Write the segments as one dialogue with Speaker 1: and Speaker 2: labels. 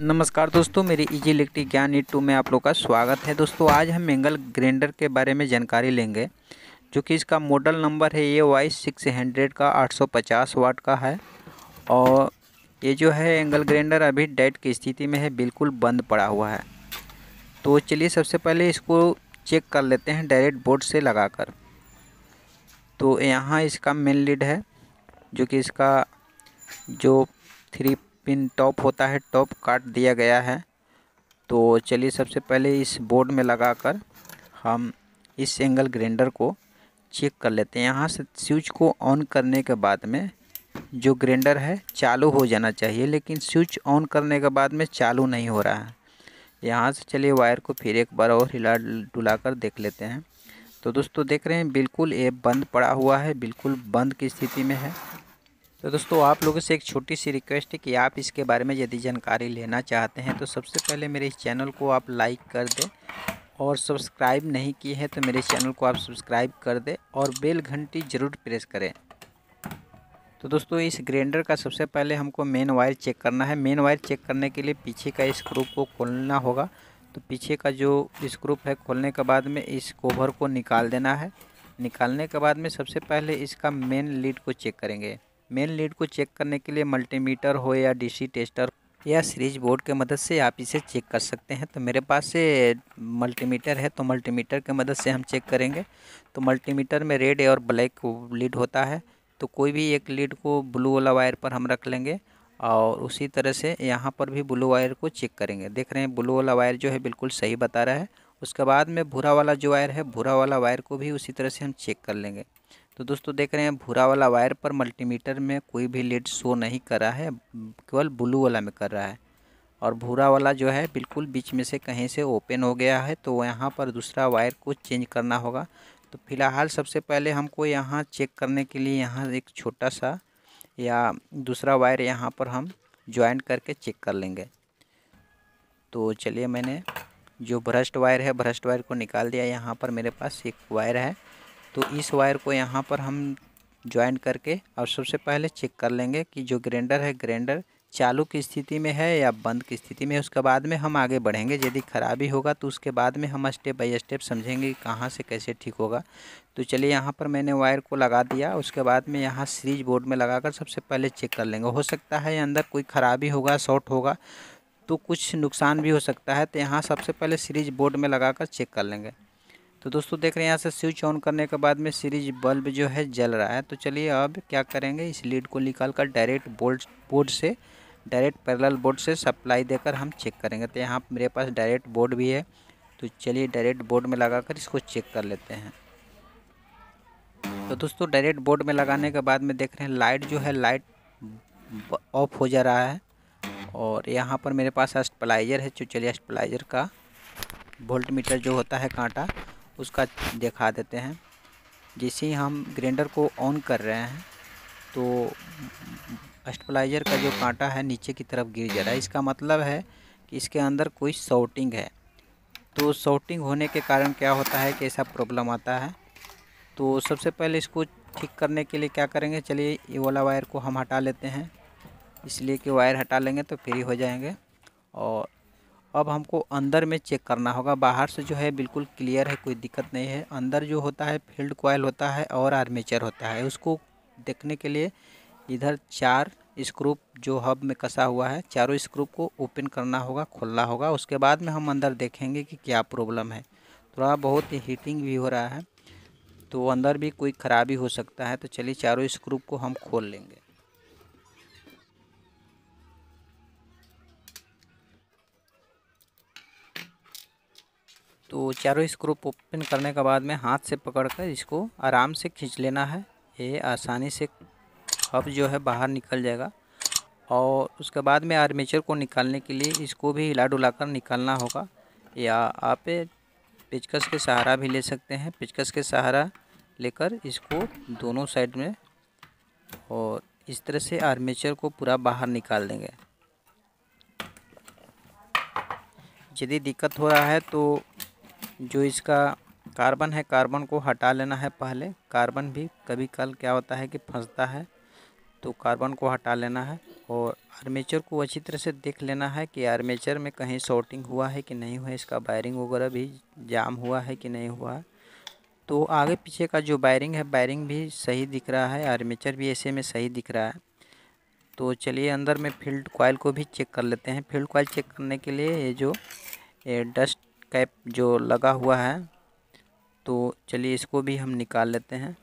Speaker 1: नमस्कार दोस्तों मेरी इजी इलेक्ट्रिक ज्ञान ई टू में आप लोग का स्वागत है दोस्तों आज हम एंगल ग्रेंडर के बारे में जानकारी लेंगे जो कि इसका मॉडल नंबर है ये वाई सिक्स हंड्रेड का आठ सौ पचास वाट का है और ये जो है एंगल ग्रेंडर अभी डेड की स्थिति में है बिल्कुल बंद पड़ा हुआ है तो चलिए सबसे पहले इसको चेक कर लेते हैं डायरेक्ट बोर्ड से लगा कर तो यहाँ इसका मेन लीड है जो कि इसका जो थ्री पिन टॉप होता है टॉप काट दिया गया है तो चलिए सबसे पहले इस बोर्ड में लगाकर हम इस एंगल ग्राइंडर को चेक कर लेते हैं यहाँ से स्विच को ऑन करने के बाद में जो ग्राइंडर है चालू हो जाना चाहिए लेकिन स्विच ऑन करने के बाद में चालू नहीं हो रहा है यहाँ से चलिए वायर को फिर एक बार और हिला डुला कर देख लेते हैं तो दोस्तों देख रहे हैं बिल्कुल ये बंद पड़ा हुआ है बिल्कुल बंद की स्थिति में है तो दोस्तों आप लोगों से एक छोटी सी रिक्वेस्ट है कि आप इसके बारे में यदि जानकारी लेना चाहते हैं तो सबसे पहले मेरे इस चैनल को आप लाइक कर दें और सब्सक्राइब नहीं किए हैं तो मेरे चैनल को आप सब्सक्राइब कर दें और बेल घंटी ज़रूर प्रेस करें तो दोस्तों इस ग्रेंडर का सबसे पहले हमको मेन वायर चेक करना है मेन वायर चेक करने के लिए पीछे का स्क्रूप को खोलना होगा तो पीछे का जो स्क्रूप है खोलने के बाद में इस कोवर को निकाल देना है निकालने के बाद में सबसे पहले इसका मेन लीड को चेक करेंगे मेन लीड को चेक करने के लिए मल्टीमीटर हो या डीसी टेस्टर या सीरीज बोर्ड के मदद से आप इसे चेक कर सकते हैं तो मेरे पास से मल्टीमीटर है तो मल्टीमीटर के मदद से हम चेक करेंगे तो मल्टीमीटर में रेड और ब्लैक लीड होता है तो कोई भी एक लीड को ब्लू वाला वायर पर हम रख लेंगे और उसी तरह से यहाँ पर भी ब्लू वायर को चेक करेंगे देख रहे हैं ब्लू वाला वायर जो है बिल्कुल सही बता रहा है उसके बाद में भूरा वाला जो वायर है भूरा वाला वायर को भी उसी तरह से हम चेक कर लेंगे तो दोस्तों देख रहे हैं भूरा वाला वायर पर मल्टीमीटर में कोई भी लेड शो नहीं कर रहा है केवल ब्लू वाला में कर रहा है और भूरा वाला जो है बिल्कुल बीच में से कहीं से ओपन हो गया है तो यहाँ पर दूसरा वायर को चेंज करना होगा तो फिलहाल सबसे पहले हमको यहाँ चेक करने के लिए यहाँ एक छोटा सा या दूसरा वायर यहाँ पर हम ज्वाइन करके चेक कर लेंगे तो चलिए मैंने जो भ्रष्ट वायर है भ्रष्ट वायर को निकाल दिया यहाँ पर मेरे पास एक वायर है तो इस वायर को यहाँ पर हम ज्वाइन करके और सबसे पहले चेक कर लेंगे कि जो ग्रेंडर है ग्रेंडर चालू की स्थिति में है या बंद की स्थिति में उसके बाद में हम आगे बढ़ेंगे यदि ख़राबी होगा तो उसके बाद में हम स्टेप बाय स्टेप समझेंगे कहाँ से कैसे ठीक होगा तो चलिए यहाँ पर मैंने वायर को लगा दिया उसके बाद में यहाँ सीरीज बोर्ड में लगाकर सबसे पहले चेक कर लेंगे हो सकता है अंदर कोई ख़राबी होगा शॉर्ट होगा तो कुछ नुकसान भी हो सकता है तो यहाँ सबसे पहले सीरीज बोर्ड में लगा चेक कर लेंगे तो दोस्तों देख रहे हैं यहाँ से स्विच ऑन करने के बाद में सीरीज बल्ब जो है जल रहा है तो चलिए अब क्या करेंगे इस लीड को निकाल कर डायरेक्ट बोल्ट बोर्ड से डायरेक्ट पैरेलल बोर्ड से सप्लाई देकर हम चेक करेंगे तो यहाँ मेरे पास डायरेक्ट बोर्ड भी है तो चलिए डायरेक्ट बोर्ड में कर इसको चेक कर लेते हैं तो दोस्तों डायरेक्ट बोर्ड में लगाने के बाद में देख रहे हैं लाइट जो है लाइट ऑफ हो जा रहा है और यहाँ पर मेरे पास एस्टप्लाइजर है जो तो चलिए एस्टप्लाइजर का वोल्ट मीटर जो होता है कांटा उसका दिखा देते हैं जैसे ही हम ग्रेंडर को ऑन कर रहे हैं तो स्टेबलाइजर का जो कांटा है नीचे की तरफ गिर जा रहा है इसका मतलब है कि इसके अंदर कोई शॉर्टिंग है तो शॉर्टिंग होने के कारण क्या होता है कि ऐसा प्रॉब्लम आता है तो सबसे पहले इसको ठीक करने के लिए क्या करेंगे चलिए ये वाला वायर को हम हटा लेते हैं इसलिए कि वायर हटा लेंगे तो फ्री हो जाएंगे और अब हमको अंदर में चेक करना होगा बाहर से जो है बिल्कुल क्लियर है कोई दिक्कत नहीं है अंदर जो होता है फील्ड कॉयल होता है और आर्मेचर होता है उसको देखने के लिए इधर चार स्क्रूप जो हब में कसा हुआ है चारों स्क्रूप को ओपन करना होगा खोलना होगा उसके बाद में हम अंदर देखेंगे कि क्या प्रॉब्लम है थोड़ा बहुत हीटिंग भी हो रहा है तो अंदर भी कोई ख़राबी हो सकता है तो चलिए चारों स्क्रूप को हम खोल लेंगे तो चारों स्क्रू ओपन करने के बाद में हाथ से पकड़कर इसको आराम से खींच लेना है ये आसानी से हब जो है बाहर निकल जाएगा और उसके बाद में आर्मेचर को निकालने के लिए इसको भी हिला डुला कर निकालना होगा या आप पेचकस के सहारा भी ले सकते हैं पेचकस के सहारा लेकर इसको दोनों साइड में और इस तरह से आर्मेचर को पूरा बाहर निकाल देंगे यदि दिक्कत हो रहा है तो जो इसका कार्बन है कार्बन को हटा लेना है पहले कार्बन भी कभी कल क्या होता है कि फंसता है तो कार्बन को हटा लेना है और आर्मेचर को अच्छी तरह से देख लेना है कि आर्मेचर में कहीं शॉर्टिंग हुआ है कि नहीं हुआ है इसका वायरिंग वगैरह भी जाम हुआ है कि नहीं हुआ है तो आगे पीछे का जो वायरिंग है वायरिंग भी सही दिख रहा है आर्मेचर भी ऐसे में सही दिख रहा है तो चलिए अंदर में फील्ड कॉयल को भी चेक कर लेते हैं फील्ड कॉयल चेक करने के लिए ये जो ये डस्ट कैप जो लगा हुआ है तो चलिए इसको भी हम निकाल लेते हैं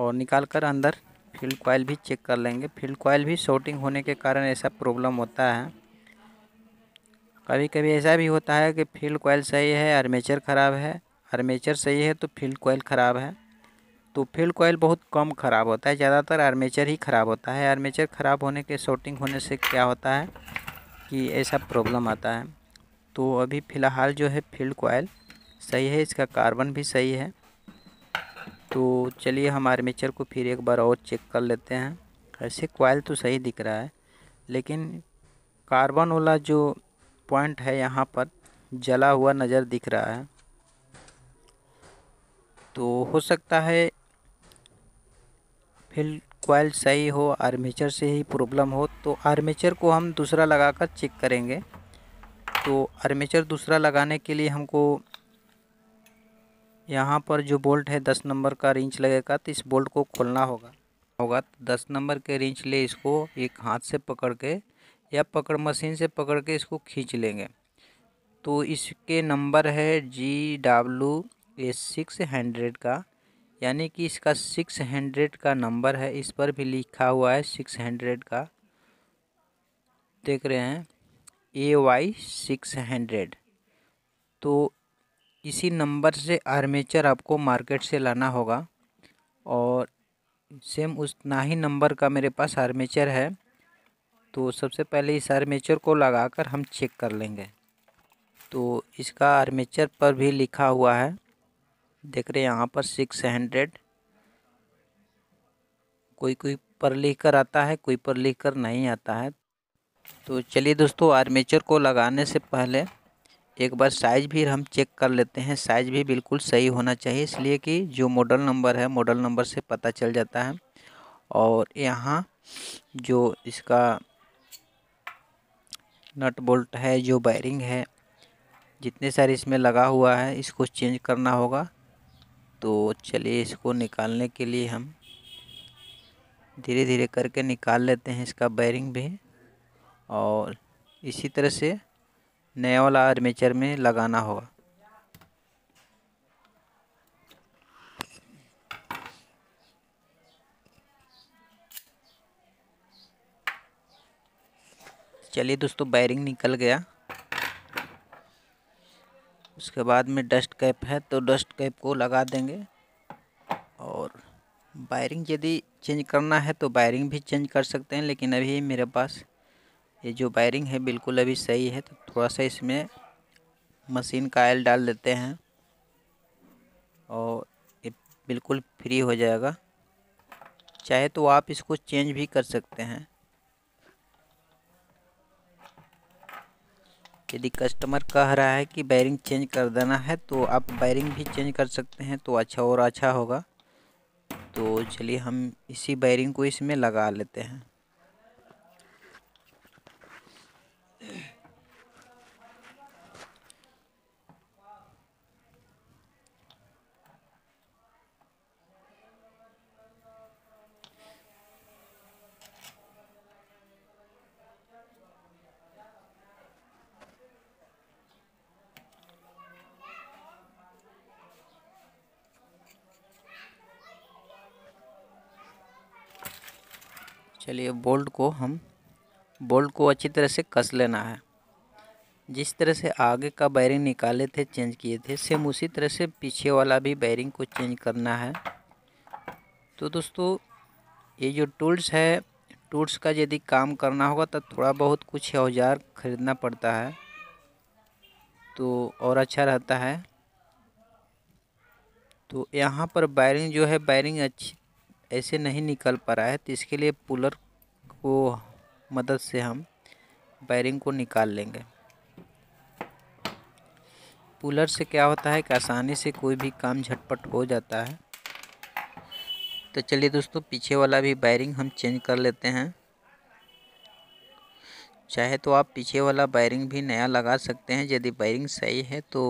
Speaker 1: और निकाल कर अंदर फील्ड कॉयल भी चेक कर लेंगे फील्ड कॉयल भी शॉर्टिंग होने के कारण ऐसा प्रॉब्लम होता है कभी कभी ऐसा भी होता है कि फील्ड कॉयल सही है आर्मेचर ख़राब है आर्मेचर सही है तो फील्ड कॉयल ख़राब है तो फील्ड कॉयल बहुत कम ख़राब होता है ज़्यादातर आर्मेचर ही ख़राब होता है आर्मेचर ख़राब होने के शॉर्टिंग होने से क्या होता है कि ऐसा प्रॉब्लम आता है तो अभी फ़िलहाल जो है फील्ड कोयल सही है इसका कार्बन भी सही है तो चलिए हम आर्मेचर को फिर एक बार और चेक कर लेते हैं ऐसे कोयल तो सही दिख रहा है लेकिन कार्बन वाला जो पॉइंट है यहाँ पर जला हुआ नज़र दिख रहा है तो हो सकता है फील्ड कोयल सही हो आर्मेचर से ही प्रॉब्लम हो तो आर्मेचर को हम दूसरा लगाकर चेक करेंगे तो आर्मेचर दूसरा लगाने के लिए हमको यहाँ पर जो बोल्ट है दस नंबर का रिंच लगेगा तो इस बोल्ट को खोलना होगा होगा तो दस नंबर के रिंच ले इसको एक हाथ से पकड़ के या पकड़ मशीन से पकड़ के इसको खींच लेंगे तो इसके नंबर है G W A six hundred का यानी कि इसका सिक्स हंड्रेड का नंबर है इस पर भी लिखा हुआ है सिक्स हंड्रेड का देख रहे हैं ए वाई सिक्स हंड्रेड तो इसी नंबर से आर्मेचर आपको मार्केट से लाना होगा और सेम उतना ही नंबर का मेरे पास आर्मेचर है तो सबसे पहले इस आर्मेचर को लगाकर हम चेक कर लेंगे तो इसका आर्मेचर पर भी लिखा हुआ है देख रहे हैं यहाँ पर सिक्स हंड्रेड कोई कोई पर लिख कर आता है कोई पर लिख कर नहीं आता है तो चलिए दोस्तों आर्मेचर को लगाने से पहले एक बार साइज भी हम चेक कर लेते हैं साइज भी बिल्कुल सही होना चाहिए इसलिए कि जो मॉडल नंबर है मॉडल नंबर से पता चल जाता है और यहाँ जो इसका नट बोल्ट है जो बैरिंग है जितने सारे इसमें लगा हुआ है इसको चेंज करना होगा तो चलिए इसको निकालने के लिए हम धीरे धीरे करके निकाल लेते हैं इसका बैरिंग भी और इसी तरह से नया वाला आर्मेचर में लगाना होगा चलिए दोस्तों बैरिंग निकल गया उसके बाद में डस्ट कैप है तो डस्ट कैप को लगा देंगे और वायरिंग यदि चेंज करना है तो वायरिंग भी चेंज कर सकते हैं लेकिन अभी मेरे पास ये जो वायरिंग है बिल्कुल अभी सही है तो थोड़ा सा इसमें मशीन का आयल डाल देते हैं और ये बिल्कुल फ्री हो जाएगा चाहे तो आप इसको चेंज भी कर सकते हैं यदि कस्टमर कह रहा है कि बैरिंग चेंज कर देना है तो आप बैरिंग भी चेंज कर सकते हैं तो अच्छा और अच्छा होगा तो चलिए हम इसी बैरिंग को इसमें लगा लेते हैं चलिए बोल्ट को हम बोल्ट को अच्छी तरह से कस लेना है जिस तरह से आगे का बैरिंग निकाले थे चेंज किए थे सेम उसी तरह से पीछे वाला भी बैरिंग को चेंज करना है तो दोस्तों ये जो टूल्स है टूल्स का यदि काम करना होगा तो थोड़ा बहुत कुछ औजार खरीदना पड़ता है तो और अच्छा रहता है तो यहाँ पर बैरिंग जो है बैरिंग अच्छी ऐसे नहीं निकल पा रहा है तो इसके लिए पुलर को मदद से हम बैरिंग को निकाल लेंगे पुलर से क्या होता है कि आसानी से कोई भी काम झटपट हो जाता है तो चलिए दोस्तों पीछे वाला भी बैरिंग हम चेंज कर लेते हैं चाहे तो आप पीछे वाला बैरिंग भी नया लगा सकते हैं यदि बैरिंग सही है तो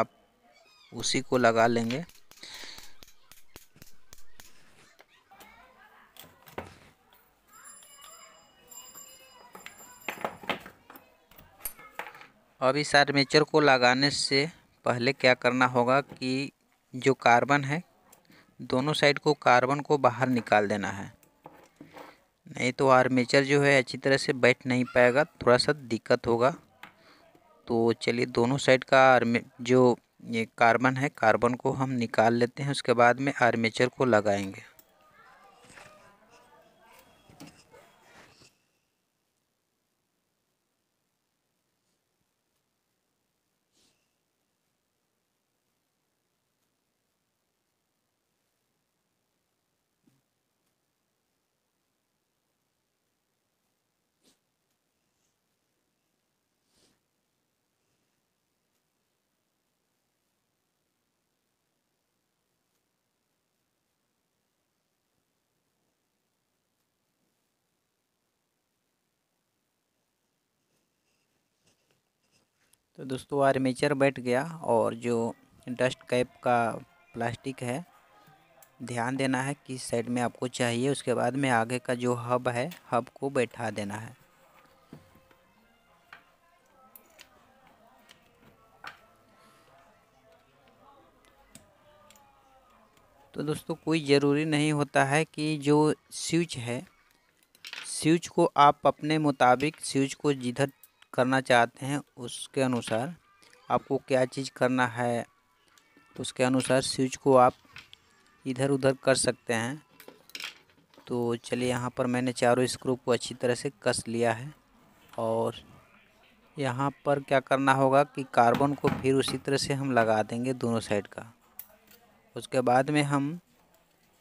Speaker 1: आप उसी को लगा लेंगे अब इस आर्मेचर को लगाने से पहले क्या करना होगा कि जो कार्बन है दोनों साइड को कार्बन को बाहर निकाल देना है नहीं तो आर्मेचर जो है अच्छी तरह से बैठ नहीं पाएगा थोड़ा सा दिक्कत होगा तो चलिए दोनों साइड का आर्मे जो ये कार्बन है कार्बन को हम निकाल लेते हैं उसके बाद में आर्मेचर को लगाएंगे तो दोस्तों आर्मेचर बैठ गया और जो डस्ट कैप का प्लास्टिक है ध्यान देना है किस साइड में आपको चाहिए उसके बाद में आगे का जो हब है हब को बैठा देना है तो दोस्तों कोई ज़रूरी नहीं होता है कि जो स्विच है स्विच को आप अपने मुताबिक स्विच को जिधर करना चाहते हैं उसके अनुसार आपको क्या चीज़ करना है तो उसके अनुसार स्विच को आप इधर उधर कर सकते हैं तो चलिए यहाँ पर मैंने चारों स्क्रू को अच्छी तरह से कस लिया है और यहाँ पर क्या करना होगा कि कार्बन को फिर उसी तरह से हम लगा देंगे दोनों साइड का उसके बाद में हम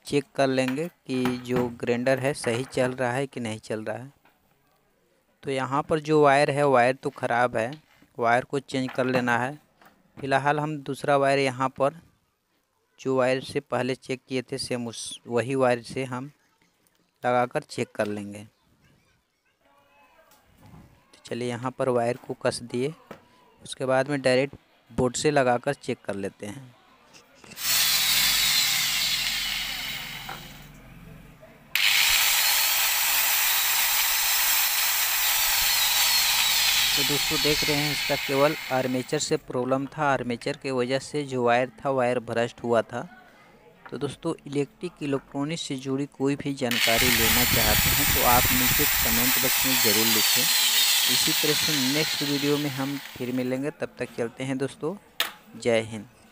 Speaker 1: चेक कर लेंगे कि जो ग्रेंडर है सही चल रहा है कि नहीं चल रहा है तो यहाँ पर जो वायर है वायर तो ख़राब है वायर को चेंज कर लेना है फ़िलहाल हम दूसरा वायर यहाँ पर जो वायर से पहले चेक किए थे सेम उस वही वायर से हम लगाकर चेक कर लेंगे तो चलिए यहाँ पर वायर को कस दिए उसके बाद में डायरेक्ट बोर्ड से लगाकर चेक कर लेते हैं तो दोस्तों देख रहे हैं इसका केवल आर्मेचर से प्रॉब्लम था आर्मेचर के वजह से जो वायर था वायर भ्रष्ट हुआ था तो दोस्तों इलेक्ट्रिक इलेक्ट्रॉनिक से जुड़ी कोई भी जानकारी लेना चाहते हैं तो आप नीचे कमेंट बॉक्स में ज़रूर लिखें इसी तरह से नेक्स्ट वीडियो में हम फिर मिलेंगे तब तक चलते हैं दोस्तों जय हिंद